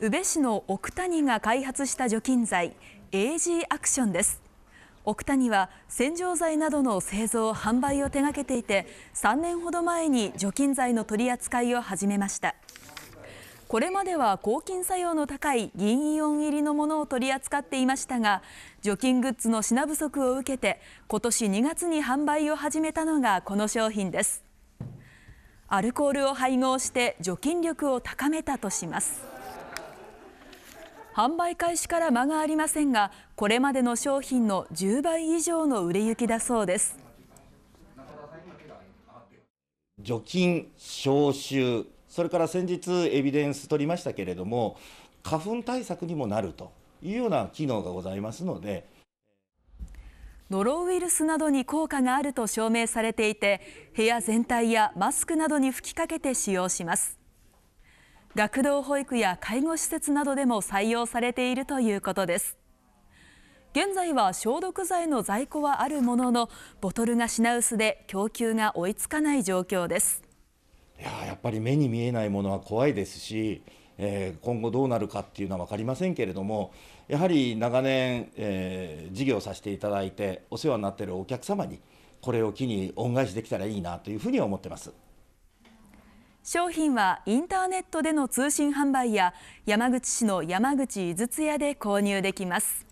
宇部市の奥谷が開発した除菌剤 AG アクションです奥谷は洗浄剤などの製造販売を手掛けていて3年ほど前に除菌剤の取り扱いを始めましたこれまでは抗菌作用の高い銀イオン入りのものを取り扱っていましたが除菌グッズの品不足を受けて今年2月に販売を始めたのがこの商品ですアルコールを配合して除菌力を高めたとします販売開始から間がありませんがこれまでの商品の10倍以上の売れ行きだそうです除菌消臭それから先日エビデンス取りましたけれども花粉対策にもなるというような機能がございますのでノロウイルスなどに効果があると証明されていて部屋全体やマスクなどに吹きかけて使用します学童保育や介護施設などでも採用されているということです現在は消毒剤の在庫はあるもののボトルが品薄で供給が追いつかない状況ですいややっぱり目に見えないものは怖いですし、えー、今後どうなるかっていうのは分かりませんけれどもやはり長年、えー、事業させていただいてお世話になっているお客様にこれを機に恩返しできたらいいなというふうに思ってます。商品はインターネットでの通信販売や山口市の山口井筒屋で購入できます。